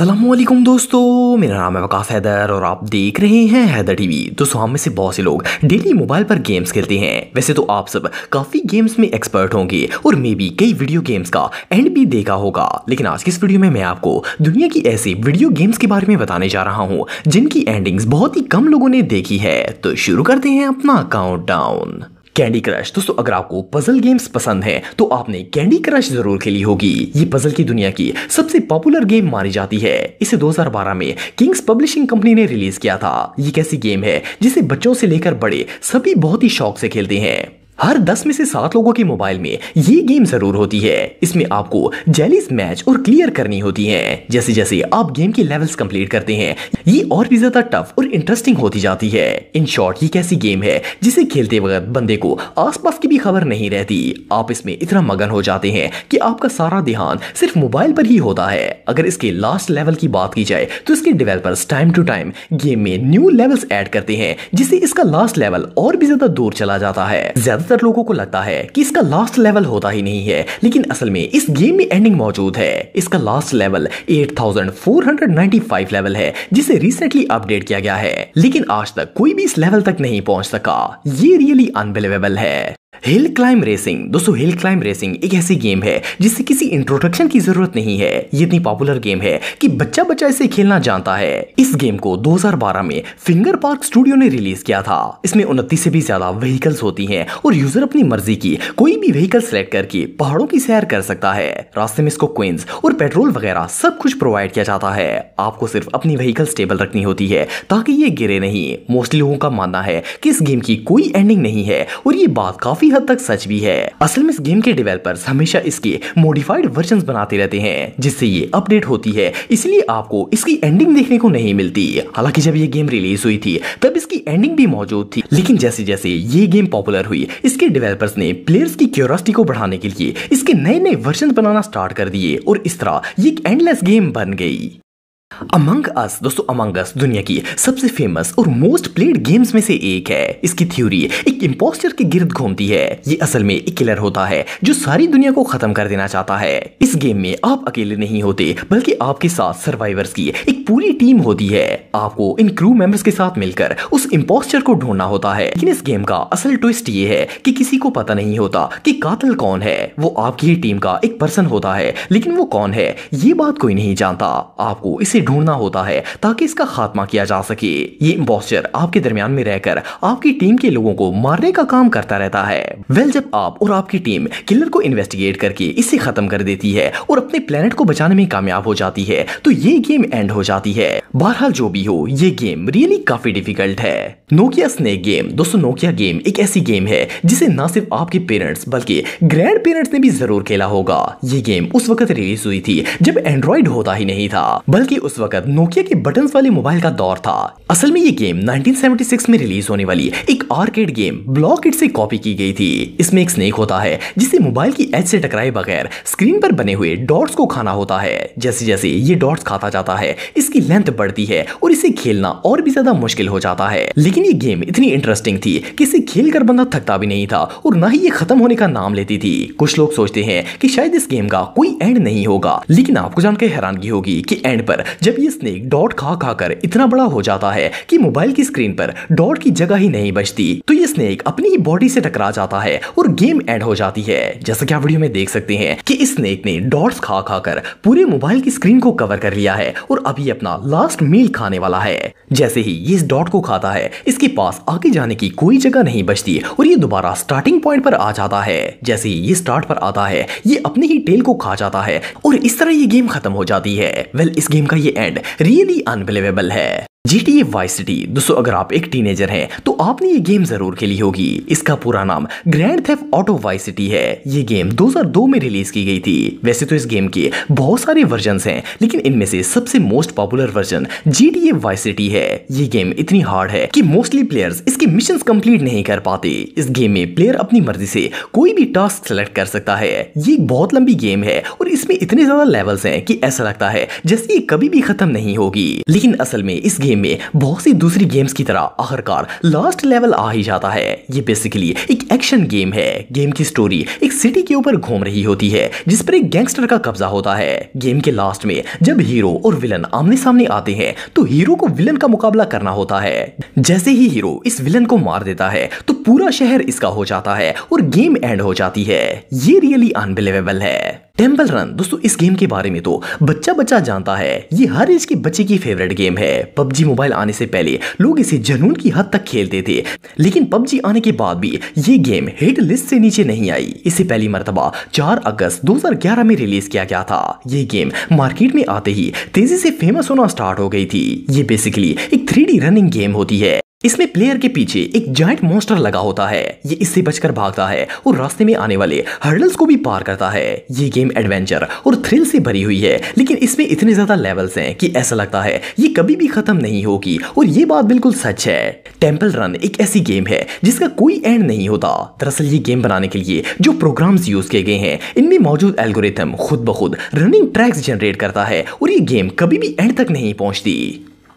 असलम दोस्तों मेरा नाम है वकाफ हैदर और आप देख रहे हैं हैदर टीवी दोस्तों हम में से बहुत से लोग डेली मोबाइल पर गेम्स खेलते हैं वैसे तो आप सब काफ़ी गेम्स में एक्सपर्ट होंगे और मे बी कई वीडियो गेम्स का एंड भी देखा होगा लेकिन आज की इस वीडियो में मैं आपको दुनिया की ऐसे वीडियो गेम्स के बारे में बताने जा रहा हूँ जिनकी एंडिंग्स बहुत ही कम लोगों ने देखी है तो शुरू करते हैं अपना काउंट कैंडी क्रश दोस्तों अगर आपको पजल गेम्स पसंद है तो आपने कैंडी क्रश जरूर खेली होगी ये पजल की दुनिया की सबसे पॉपुलर गेम मानी जाती है इसे 2012 में किंग्स पब्लिशिंग कंपनी ने रिलीज किया था ये कैसी गेम है जिसे बच्चों से लेकर बड़े सभी बहुत ही शौक से खेलते हैं हर दस में से सात लोगों के मोबाइल में ये गेम जरूर होती है इसमें आपको जेलिस मैच और क्लियर करनी होती है जैसे जैसे आप गेम के लेवल्स कंप्लीट करते हैं ये और भी ज्यादा टफ और इंटरेस्टिंग होती जाती है इन शॉर्ट ये कैसी गेम है जिसे खेलते वक्त बंदे को आसपास की भी खबर नहीं रहती आप इसमें इतना मगन हो जाते हैं कि आपका सारा ध्यान सिर्फ मोबाइल पर ही होता है अगर इसके लास्ट लेवल की बात की जाए तो इसके developer time to time game में न्यू लेवल्स एड करते हैं जिससे इसका लास्ट लेवल और भी ज्यादा दूर चला जाता है ज्यादा ज्यादातर लोगों को लगता है कि इसका लास्ट लेवल होता ही नहीं है लेकिन असल में इस गेम में एंडिंग मौजूद है इसका लास्ट लेवल 8495 लेवल है जिसे रिसेंटली अपडेट किया गया है लेकिन आज तक कोई भी इस लेवल तक नहीं पहुंच सका ये रियली अनबिलीवेबल है हिल क्लाइम रेसिंग दोस्तों हिल क्लाइम रेसिंग एक ऐसी गेम है जिससे किसी इंट्रोडक्शन की जरूरत नहीं है ये इतनी पॉपुलर गेम है कि बच्चा बच्चा इसे खेलना जानता है इस गेम को 2012 में फिंगर पार्क स्टूडियो ने रिलीज किया था इसमें उनतीस से भी ज्यादा व्हीकल्स होती हैं और यूजर अपनी मर्जी की कोई भी व्हीकल सेलेक्ट करके पहाड़ों की सैर कर सकता है रास्ते में इसको क्विंस और पेट्रोल वगैरह सब कुछ प्रोवाइड किया जाता है आपको सिर्फ अपनी व्हीकल स्टेबल रखनी होती है ताकि ये गिरे नहीं मोस्टली लोगों का मानना है कि इस गेम की कोई एंडिंग नहीं है और ये बात काफी काफी हद तक सच भी है असल में इस गेम के डेवलपर्स हमेशा इसके मॉडिफाइड वर्जन बनाते रहते हैं जिससे ये अपडेट होती है इसलिए आपको इसकी एंडिंग देखने को नहीं मिलती हालांकि जब ये गेम रिलीज हुई थी तब इसकी एंडिंग भी मौजूद थी लेकिन जैसे जैसे ये गेम पॉपुलर हुई इसके डेवलपर्स ने प्लेयर्स की क्यूरोसिटी को बढ़ाने के लिए इसके नए नए वर्जन बनाना स्टार्ट कर दिए और इस तरह ये एक एंडलेस गेम बन गई अमंग अस दोस्तों अमंग अस दुनिया की सबसे फेमस और मोस्ट प्लेड गेम्स में से एक है इसकी थ्योरी एक इम्पोस्टर के गिर्द घूमती है ये असल में एक किलर होता है जो सारी दुनिया को खत्म कर देना चाहता है इस गेम में आप अकेले नहीं होते बल्कि आपके साथ सर्वाइवर्स की एक पूरी टीम होती है आपको इन क्रू मेंबर्स के साथ मिलकर उस इम्पोस्टर को ढूंढना होता है लेकिन इस गेम का असल ट्विस्ट ये है कि किसी को पता नहीं होता कि कातल कौन है वो आपकी ही टीम का एक पर्सन होता है लेकिन वो कौन है ये बात कोई नहीं जानता आपको इसे ढूंढना होता है ताकि इसका खात्मा किया जा सके ये इम्पोस्टर आपके दरमियान में रहकर आपकी टीम के लोगों को मारने का काम करता रहता है वेल जब आप और आपकी टीम किलर को इन्वेस्टिगेट करके इसे खत्म कर देती है और अपने प्लेनेट को बचाने में कामयाब हो जाती है तो ये गेम एंड हो जाती है बहरहाल जो भी हो ये गेम रियली काफी डिफिकल्ट है नोकिया स्नेक गेम दोस्तों नोकिया गेम एक ऐसी गेम है जिसे ना सिर्फ आपके पेरेंट्स बल्कि ग्रैंड पेरेंट्स ने भी जरूर खेला होगा ये गेम उस वक्त रिलीज हुई थी जब एंड्रॉइड होता ही नहीं था बल्कि उस उस वक्त नोकिया के बटन वाले मोबाइल का दौर था असल में ये गेम 1976 में रिलीज होने वाली एक आर्केड गेम ब्लॉक इट से कॉपी की गई थी इसमें एक स्नेक होता है जिसे मोबाइल की एच से टकराए बगैर स्क्रीन पर बने हुए डॉट्स को खाना होता है जैसे जैसे ये डॉट्स खाता जाता है इसकी लेंथ बढ़ती है और इसे खेलना और भी ज्यादा मुश्किल हो जाता है लेकिन ये गेम इतनी इंटरेस्टिंग थी की इसे खेल कर बंदा थकता भी नहीं था और न ही ये खत्म होने का नाम लेती थी कुछ लोग सोचते हैं की शायद इस गेम का कोई एंड नहीं होगा लेकिन आपको जानकर हैरानगी होगी की एंड पर जब ये स्नेक डॉट खा खा कर इतना बड़ा हो जाता है कि मोबाइल की स्क्रीन पर डॉट की जगह ही नहीं बचती तो ये स्नेक अपनी ही बॉडी से टकरा जाता है और गेम एंड हो जाती है जैसा कि आप वीडियो में देख सकते हैं कि इस स्नेक ने डॉट्स खा खा कर पूरे मोबाइल की स्क्रीन को कवर कर लिया है और अभी अपना लास्ट मील खाने वाला है जैसे ही ये इस डॉट को खाता है इसके पास आगे जाने की कोई जगह नहीं बचती और ये दोबारा स्टार्टिंग पॉइंट पर आ जाता है जैसे ही ये स्टार्ट पर आता है ये अपनी ही टेल को खा जाता है और इस तरह ये गेम खत्म हो जाती है वेल इस गेम का ये एंड रियली अनबिलीवेबल है G T A Vice City दोस्तों अगर आप एक टीनेजर हैं तो आपने ये गेम जरूर खेली होगी इसका पूरा नाम Grand Theft Auto Vice City है ये गेम 2002 में रिलीज की गई थी वैसे तो इस गेम के बहुत सारे वर्जन हैं लेकिन इनमें से सबसे most popular version G T A Vice City है ये गेम इतनी हार्ड है कि मोस्टली प्लेयर्स इसके मिशन कम्प्लीट नहीं कर पाते इस गेम में प्लेयर अपनी मर्जी से कोई भी टास्क सेलेक्ट कर सकता है ये एक बहुत लंबी गेम है और इसमें इतने ज्यादा लेवल्स है की ऐसा लगता है जैसे ये कभी भी खत्म नहीं होगी लेकिन असल में इस गेम गेम में बहुत सी दूसरी गेम्स की तरह आखिरकार लास्ट लेवल आ ही जाता है ये बेसिकली एक एक्शन गेम है गेम की स्टोरी एक सिटी के ऊपर घूम रही होती है जिस पर एक गैंगस्टर का कब्जा होता है गेम के लास्ट में जब हीरो और विलन आमने सामने आते हैं तो हीरो को विलन का मुकाबला करना होता है जैसे ही हीरो इस विलन को मार देता है तो पूरा शहर इसका हो जाता है और गेम एंड हो जाती है ये रियली अनबिलीवेबल है टेम्पल रन दोस्तों इस गेम के बारे में तो बच्चा बच्चा जानता है ये हर एज के बच्चे की फेवरेट गेम है पबजी मोबाइल आने से पहले लोग इसे जनून की हद तक खेलते थे लेकिन पबजी आने के बाद भी ये गेम हिट लिस्ट से नीचे नहीं आई इसे पहली मरतबा 4 अगस्त 2011 में रिलीज किया गया था ये गेम मार्केट में आते ही तेजी से फेमस होना स्टार्ट हो गई थी ये बेसिकली एक थ्री रनिंग गेम होती है इसमें प्लेयर के पीछे एक जाइंट मॉन्स्टर लगा होता है ये इससे बचकर भागता है और रास्ते में आने वाले हर्डल्स को भी पार करता है ये गेम एडवेंचर और थ्रिल से भरी हुई है लेकिन इसमें इतने ज्यादा लेवल्स हैं कि ऐसा लगता है ये कभी भी खत्म नहीं होगी और ये बात बिल्कुल सच है टेम्पल रन एक ऐसी गेम है जिसका कोई एंड नहीं होता दरअसल ये गेम बनाने के लिए जो प्रोग्राम्स यूज किए गए हैं इनमें मौजूद एल्गोरिथम खुद ब खुद रनिंग ट्रैक्स जनरेट करता है और ये गेम कभी भी एंड तक नहीं पहुंचती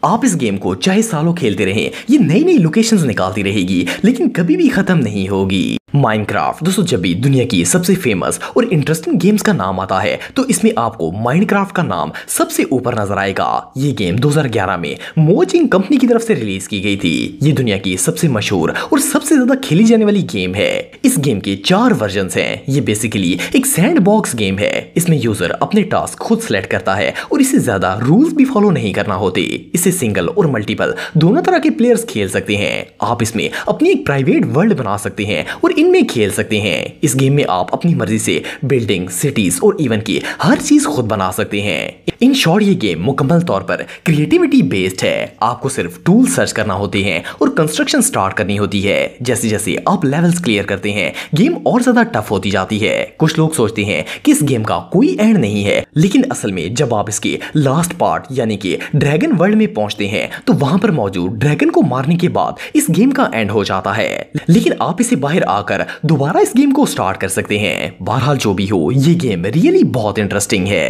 आप इस गेम को चाहे सालों खेलते रहें ये नई नई लोकेशंस निकालती रहेगी लेकिन कभी भी ख़त्म नहीं होगी माइनक्राफ्ट दोस्तों जब भी दुनिया की सबसे फेमस और इंटरेस्टिंग गेम्स का नाम आता है तो इसमें आपको माइनक्राफ्ट का नाम सबसे ऊपर नजर आएगा ये गेम 2011 में मोजिंग कंपनी की तरफ से रिलीज की गई थी ये दुनिया की सबसे मशहूर और सबसे ज्यादा खेली जाने वाली गेम है इस गेम के चार वर्जन है ये बेसिकली एक सैंड गेम है इसमें यूजर अपने टास्क खुद सेलेक्ट करता है और इसे ज्यादा रूल्स भी फॉलो नहीं करना होते इसे सिंगल और मल्टीपल दोनों तरह के प्लेयर्स खेल सकते हैं आप इसमें अपनी एक प्राइवेट वर्ल्ड बना सकते हैं और स्क्रीन में खेल सकते हैं इस गेम में आप अपनी मर्जी से बिल्डिंग सिटीज और इवन की हर चीज खुद बना सकते हैं इन शॉर्ट ये गेम मुकम्मल तौर पर क्रिएटिविटी बेस्ड है आपको सिर्फ टूल सर्च करना होते हैं और कंस्ट्रक्शन स्टार्ट करनी होती है जैसे जैसे आप लेवल्स क्लियर करते हैं गेम और ज्यादा टफ होती जाती है कुछ लोग सोचते हैं कि इस गेम का कोई एंड नहीं है लेकिन असल में जब आप इसके लास्ट पार्ट यानी कि ड्रैगन वर्ल्ड में पहुंचते हैं तो वहां पर मौजूद ड्रैगन को मारने के बाद इस गेम का एंड हो जाता है लेकिन आप इसे बाहर आ आकर दोबारा इस गेम को स्टार्ट कर सकते हैं बहरहाल जो भी हो ये गेम रियली बहुत इंटरेस्टिंग है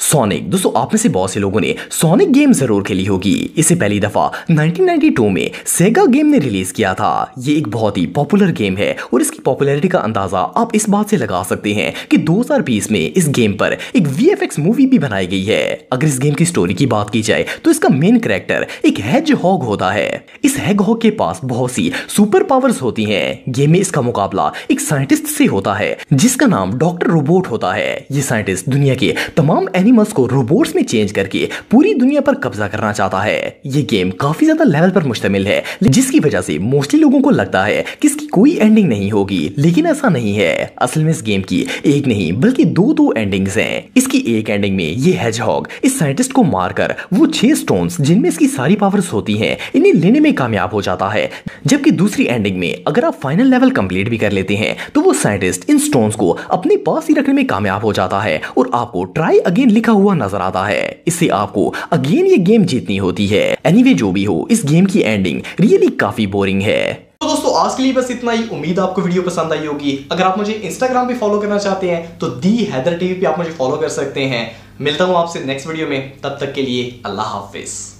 सोनिक दोस्तों आप में से बहुत से लोगों ने सोनिक गेम जरूर खेली होगी इसे पहली दफा 1992 में सेगा गेम ने रिलीज किया था ये एक बहुत ही पॉपुलर गेम है और इसकी पॉपुलैरिटी का अंदाजा आप इस बात से लगा सकते हैं कि 2020 में इस गेम पर एक वी मूवी भी बनाई गई है अगर इस गेम की स्टोरी की बात की जाए तो इसका मेन करेक्टर एक हैज हॉग होता है इस हैग हॉग के पास बहुत सी सुपर पावर्स होती है गेम में इसका मुकाबला एक साइंटिस्ट से होता है जिसका नाम डॉक्टर रोबोट होता है ये साइंटिस्ट दुनिया के तमाम एनिमल एनिमल्स को रोबोट्स में चेंज करके पूरी दुनिया पर कब्जा करना चाहता है ये गेम काफी ज्यादा लेवल पर मुश्तमिल है जिसकी वजह से मोस्टली लोगों को लगता है कि इसकी कोई एंडिंग नहीं होगी लेकिन ऐसा नहीं है असल में इस गेम की एक नहीं बल्कि दो दो एंडिंग्स हैं इसकी एक एंडिंग में ये हेजहॉग इस साइंटिस्ट को मारकर वो छह स्टोन जिनमें इसकी सारी पावर्स होती है इन्हें लेने में कामयाब हो जाता है जबकि दूसरी एंडिंग में अगर आप फाइनल लेवल कम्प्लीट भी कर लेते हैं तो वो साइंटिस्ट इन स्टोन को अपने पास ही रखने में कामयाब हो जाता है और आपको ट्राई अगेन लिखा हुआ नजर आता है इससे आपको अगेन ये गेम जीतनी होती है एनी anyway, जो भी हो इस गेम की एंडिंग रियली काफी बोरिंग है तो दोस्तों आज के लिए बस इतना ही उम्मीद आपको वीडियो पसंद आई होगी अगर आप मुझे इंस्टाग्राम पे फॉलो करना चाहते हैं तो दी हैदर टीवी पे आप मुझे फॉलो कर सकते हैं मिलता हूं आपसे नेक्स्ट वीडियो में तब तक के लिए अल्लाह हाफिज़